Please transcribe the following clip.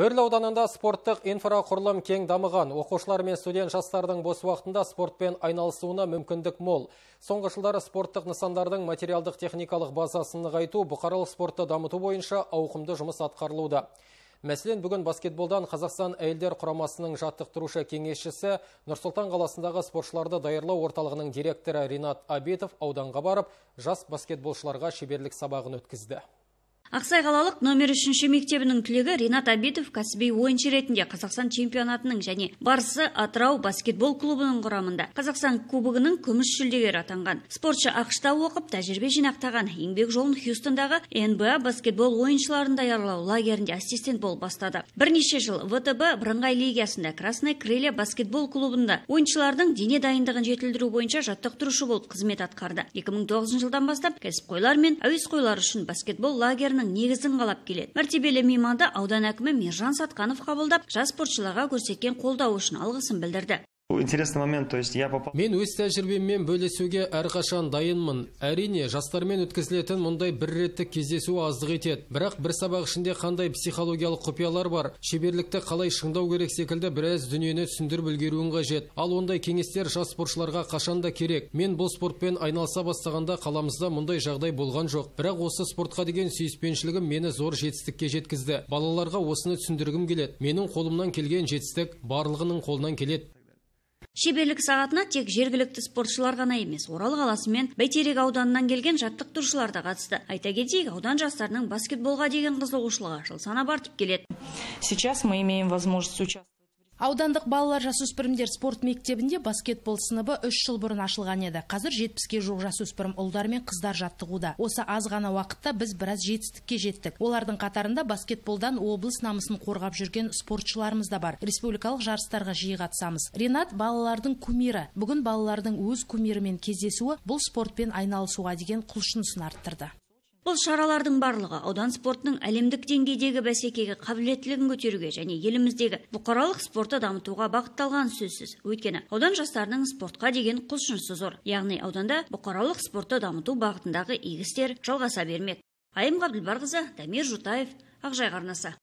Өрлі ауданында спорттық инфрақұрылым кең дамыған, оқушылар мен студент жастардың бос уақытында спортпен айналысуына мүмкіндік мол. Соңғы жылдары спорттық нысандардың материалдық техникалық базасын нығайту, бұқаралық спортты дамыту бойынша ауқымды жұмыс атқарылуда. Мәселен, бүгін баскетболдан Қазақстан әйелдер құрамасының жаттықтырушы кеңесшісі Нұрсұлтан қаласындағы спортшыларды даярлау орталығының директоры Ринат Абетов ауданға барып, жас баскетболшыларға шеберлік сабағын өткізді ақсай қалалық номер үшінші мектебінің түлегі ринат абитов кәсіби ойыншы ретінде қазақстан чемпионатының және барысы атырау баскетбол клубының құрамында қазақстан кубогының күміс жүлдегері атанған спортшы ақшта оқып тәжірибе жинақтаған еңбек жолын хьюстондағы нба баскетбол ойыншыларын даярлау лагерінде ассистент болып бастады бірнеше жыл втб бірыңғай лигасында красное крылья баскетбол клубында ойыншылардың дене дайындығын жетілдіру бойынша жаттықтырушы болып қызмет атқарды 2009 жылдан бастап кәсіпқойлар мен әуесқойлар үшін баскетбол лагерін негізін қалап келеді мәртебелі мейманды аудан әкімі мержан сатқанов қабылдап жас спортшыларға көрсеткен қолдауы үшін алғысын білдірді интересный момент то есть я попал мен өз тәжірибеммен бөлісуге әрқашан дайынмын әрине жастармен өткізілетін мұндай бір реттік кездесу аздық етеді бірақ бір сабақ ішінде қандай психологиялық құпиялар бар шеберлікті қалай шыңдау керек секілді біраз дүниені түсіндіріп үлгеруің қажет ал ондай кеңестер жас спортшыларға қашан да керек мен бұл спортпен айналыса бастағанда қаламызда мұндай жағдай болған жоқ бірақ осы спортқа деген сүйіспеншілігім мені зор жетістікке жеткізді балаларға осыны түсіндіргім келеді менің қолымнан келген жетістік барлығының қолынан келеді шеберлік сағатына тек жергілікті спортшылар ғана емес орал қаласы мен бәйтерек ауданынан келген жаттықтырушылар да қатысты айта кетейік аудан жастарының баскетболға деген қызығушылығы жыл санап артып келеді сейчас мы имеем возможность участвовать Аудандық балалар жасөспірімдер спорт мектебінде баскетбол сыныбы 3 жыл бұрын ашылған еді. Қазір 70-ке жуық жасөспірім ұлдар мен қыздар жаттығуда. Осы аз ғана уақытта біз біраз жетістікке жеттік. Олардың қатарында баскетболдан облыс намысын қорғап жүрген спортшыларымыз да бар. Республикалық жарыстарға жиі қатысамыз. Ренат балалардың кумирі. Бүгін балалардың өз кумирімен кездесуі бұл спортпен айналысуға деген құлшынысын арттырды бұл шаралардың барлығы аудан спортының әлемдік деңгейдегі бәсекеге қабілеттілігін көтеруге және еліміздегі бұқаралық спортты дамытуға бағытталған сөзсіз өйткені аудан жастарының спортқа деген құлшынысы зор яғни ауданда бұқаралық спортты дамыту бағытындағы игі істер жалғаса бермек айым ғабділбарқызы дамир жұтаев ақжайық арнасы